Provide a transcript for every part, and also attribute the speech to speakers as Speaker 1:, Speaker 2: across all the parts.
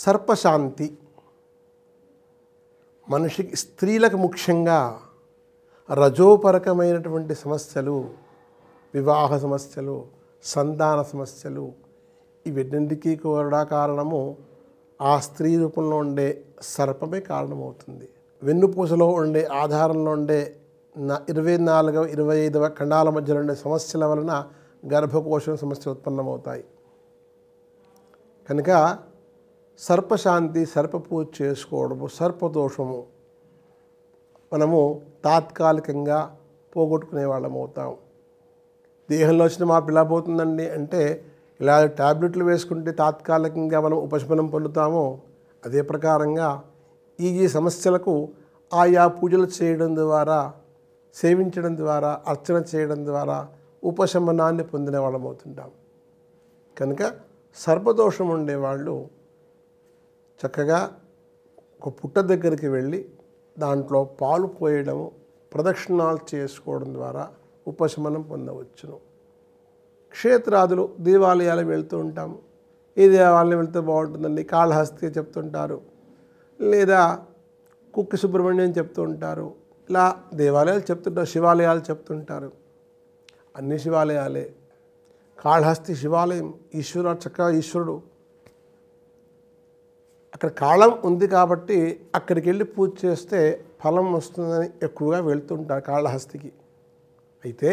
Speaker 1: సర్పశాంతి మనిషికి స్త్రీలకు ముఖ్యంగా రజోపరకమైనటువంటి సమస్యలు వివాహ సమస్యలు సంతాన సమస్యలు ఇవన్నింటికీ కూడా కారణము ఆ స్త్రీ రూపంలో ఉండే సర్పమే కారణమవుతుంది వెన్నుపూసలో ఉండే ఆధారంలో ఉండే నా ఇరవై నాలుగవ ఇరవై ఐదవ ఖండాల మధ్యలో ఉండే సమస్యల వలన గర్భకోశం సమస్య ఉత్పన్నమవుతాయి కనుక సర్పశాంతి సర్పపూజ చేసుకోవడము సర్పదోషము మనము తాత్కాలికంగా పోగొట్టుకునే వాళ్ళం అవుతాం దేహంలో వచ్చిన మార్పు ఇలా పోతుందండి అంటే ఇలా ట్యాబ్లెట్లు వేసుకుంటే తాత్కాలికంగా మనం ఉపశమనం పొందుతామో అదే ప్రకారంగా ఈ ఈ సమస్యలకు ఆయా పూజలు చేయడం ద్వారా సేవించడం ద్వారా అర్చన చేయడం ద్వారా ఉపశమనాన్ని పొందిన వాళ్ళం అవుతుంటాం కనుక సర్పదోషం ఉండేవాళ్ళు చక్కగా ఒక పుట్ట దగ్గరికి వెళ్ళి దాంట్లో పాలు పోయడము ప్రదక్షిణాలు చేసుకోవడం ద్వారా ఉపశమనం పొందవచ్చును క్షేత్రాదులు దేవాలయాలు వెళ్తూ ఉంటాము ఈ దేవాలయం వెళ్తే బాగుంటుందండి కాళహస్తి చెప్తుంటారు లేదా కుక్కి సుబ్రహ్మణ్యం చెప్తూ ఉంటారు ఇలా దేవాలయాలు చెప్తుంటారు శివాలయాలు చెప్తుంటారు అన్ని శివాలయాలే కాళహస్తి శివాలయం ఈశ్వర చక్కగా ఈశ్వరుడు అక్కడ కాలం ఉంది కాబట్టి అక్కడికి వెళ్ళి పూజ చేస్తే ఫలం వస్తుందని ఎక్కువగా వెళ్తుంటారు కాళహస్తికి అయితే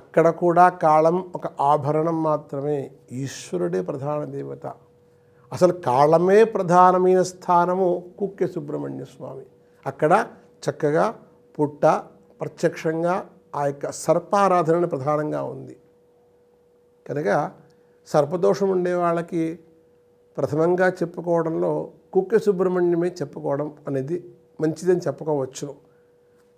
Speaker 1: అక్కడ కూడా కాళం ఒక ఆభరణం మాత్రమే ఈశ్వరుడే ప్రధాన దేవత అసలు కాళమే ప్రధానమైన స్థానము కుక్కె సుబ్రహ్మణ్య స్వామి అక్కడ చక్కగా పుట్ట ప్రత్యక్షంగా ఆ యొక్క సర్పారాధనని ప్రధానంగా ఉంది కనుక సర్పదోషం ఉండే వాళ్ళకి ప్రథమంగా చెప్పుకోవడంలో కుక్కె సుబ్రహ్మణ్యమే చెప్పుకోవడం అనేది మంచిదని చెప్పుకోవచ్చును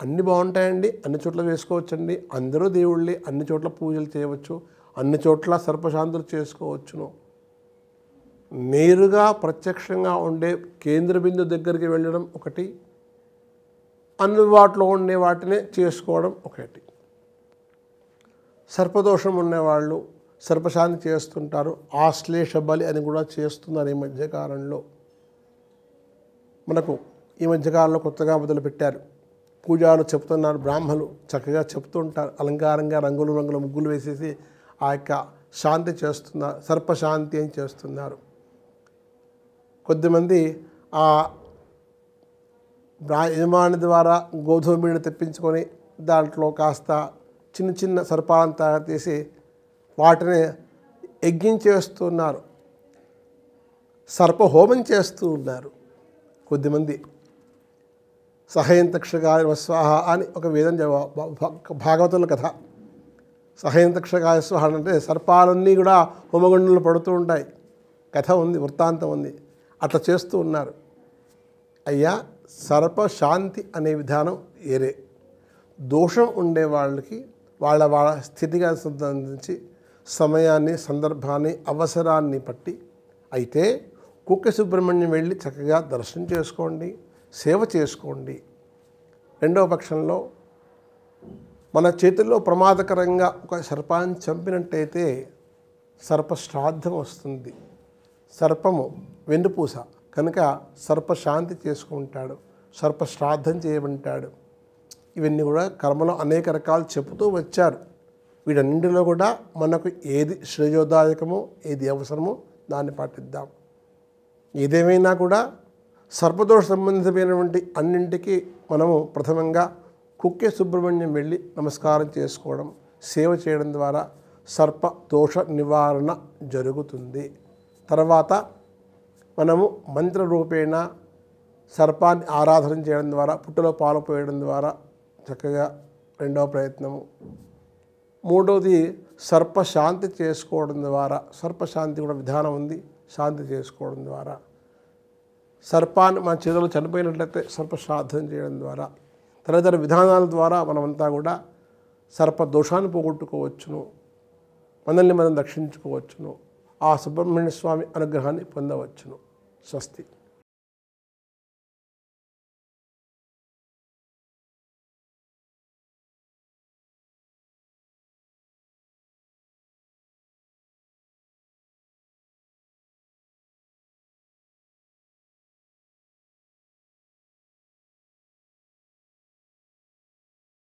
Speaker 1: అన్నీ బాగుంటాయండి అన్ని చోట్ల వేసుకోవచ్చండి అందరూ దేవుళ్ళే అన్ని చోట్ల పూజలు చేయవచ్చు అన్ని చోట్ల సర్పశాంతులు చేసుకోవచ్చును నేరుగా ప్రత్యక్షంగా ఉండే కేంద్ర బిందు దగ్గరికి వెళ్ళడం ఒకటి అందుబాటులో ఉండే వాటినే చేసుకోవడం ఒకటి సర్పదోషం ఉన్నవాళ్ళు సర్పశాంతి చేస్తుంటారు ఆశ్లేష బలి అని కూడా చేస్తున్నారు ఈ మధ్యకాలంలో మనకు ఈ మధ్యకాలంలో కొత్తగా మొదలుపెట్టారు పూజాలు చెప్తున్నారు బ్రాహ్మలు చక్కగా చెప్తుంటారు అలంకారంగా రంగులు రంగుల ముగ్గులు వేసేసి ఆ యొక్క శాంతి చేస్తున్నారు సర్పశాంతి అని చేస్తున్నారు కొద్దిమంది ఆ బ్రా యజమాని ద్వారా గోధుమ తెప్పించుకొని దాంట్లో కాస్త చిన్న చిన్న సర్పాలను తయారు చేసి వాటిని ఎగ్గించేస్తున్నారు సర్పహోమం చేస్తూ ఉన్నారు కొద్దిమంది సహయంతక్షగాయ స్వాహ అని ఒక వేదం భాగవతుల కథ సహయంతక్షగాయ స్వాహ అంటే సర్పాలన్నీ కూడా హోమగుండంలో పడుతూ ఉంటాయి కథ ఉంది వృత్తాంతం ఉంది అట్లా చేస్తూ ఉన్నారు అయ్యా సర్ప శాంతి అనే విధానం ఏరే దోషం ఉండే వాళ్ళకి వాళ్ళ వాళ్ళ స్థితిగా సంబంధించి సమయాన్ని సందర్భాన్ని అవసరాన్ని బట్టి అయితే కుక్క సుబ్రహ్మణ్యం వెళ్ళి చక్కగా దర్శనం చేసుకోండి సేవ చేసుకోండి రెండవ పక్షంలో మన చేతుల్లో ప్రమాదకరంగా ఒక సర్పాన్ని చంపినట్టయితే సర్పశ్రాద్ధం వస్తుంది సర్పము వెన్నుపూస కనుక సర్పశాంతి చేసుకుంటాడు సర్పశ్రాద్ధం చేయమంటాడు ఇవన్నీ కూడా కర్మలో అనేక రకాలు చెబుతూ వచ్చారు వీటన్నింటిలో కూడా మనకు ఏది శ్రేయోదాయకమో ఏది అవసరమో దాన్ని పాటిద్దాం ఏదేమైనా కూడా సర్పదోష సంబంధితమైనటువంటి అన్నింటికి మనము ప్రథమంగా కుక్కే సుబ్రహ్మణ్యం వెళ్ళి నమస్కారం చేసుకోవడం సేవ చేయడం ద్వారా సర్ప దోష నివారణ జరుగుతుంది తర్వాత మనము మంత్ర రూపేణ సర్పాన్ని ఆరాధన చేయడం ద్వారా పుట్టలో పాలు పోయడం ద్వారా చక్కగా రెండవ ప్రయత్నము మూడవది సర్పశాంతి చేసుకోవడం ద్వారా సర్పశాంతి కూడా విధానం ఉంది శాంతి చేసుకోవడం ద్వారా సర్పాన్ని మన చేతుల్లో చనిపోయినట్లయితే సర్పశ్రాద్ధం చేయడం ద్వారా తదితర విధానాల ద్వారా మనమంతా కూడా సర్ప దోషాన్ని పోగొట్టుకోవచ్చును మనల్ని మనం రక్షించుకోవచ్చును ఆ సుబ్రహ్మణ్య స్వామి అనుగ్రహాన్ని పొందవచ్చును స్వస్తి